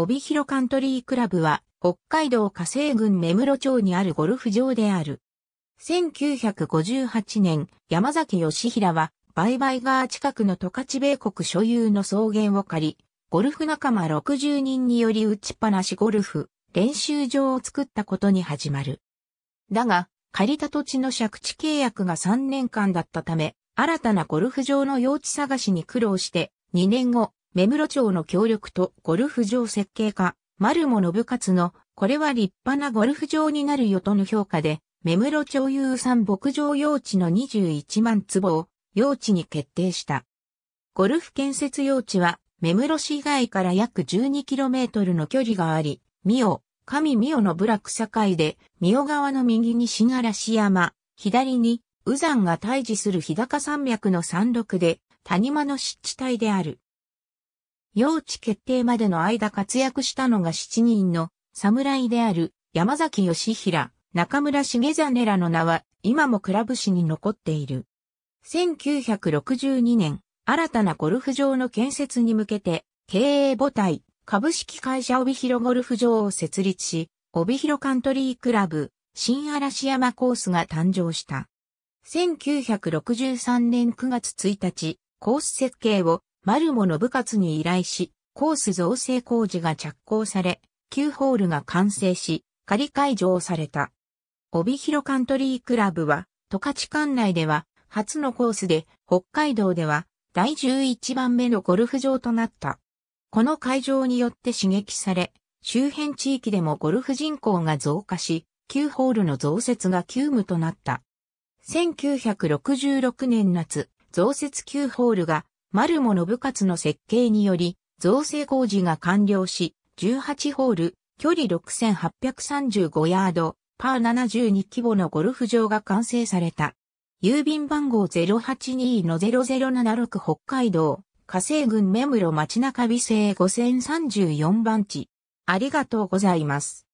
帯広カントリークラブは、北海道火星郡目室町にあるゴルフ場である。1958年、山崎義平は、売買側近くの十勝米国所有の草原を借り、ゴルフ仲間60人により打ちっぱなしゴルフ、練習場を作ったことに始まる。だが、借りた土地の借地契約が3年間だったため、新たなゴルフ場の用地探しに苦労して、2年後、目室町の協力とゴルフ場設計家、丸も信勝の、これは立派なゴルフ場になるよとの評価で、目室町有産牧場用地の21万坪を用地に決定した。ゴルフ建設用地は、目室市以外から約 12km の距離があり、三尾、上三尾の部落境で、三尾川の右に新嵐山、左に、右山が対峙する日高山脈の山麓で、谷間の湿地帯である。用地決定までの間活躍したのが7人の侍である山崎義平、中村重真らの名は今もクラブ史に残っている。1962年、新たなゴルフ場の建設に向けて、経営母体、株式会社帯広ゴルフ場を設立し、帯広カントリークラブ、新嵐山コースが誕生した。1963年9月1日、コース設計をマルモの部活に依頼し、コース造成工事が着工され、9ホールが完成し、仮会場された。帯広カントリークラブは、十勝管内では、初のコースで、北海道では、第11番目のゴルフ場となった。この会場によって刺激され、周辺地域でもゴルフ人口が増加し、9ホールの増設が急務となった。1966年夏、増設9ホールがマモの信勝の設計により、造成工事が完了し、18ホール、距離6835ヤード、パー72規模のゴルフ場が完成された。郵便番号082-0076北海道、火星群目室町中美星5034番地。ありがとうございます。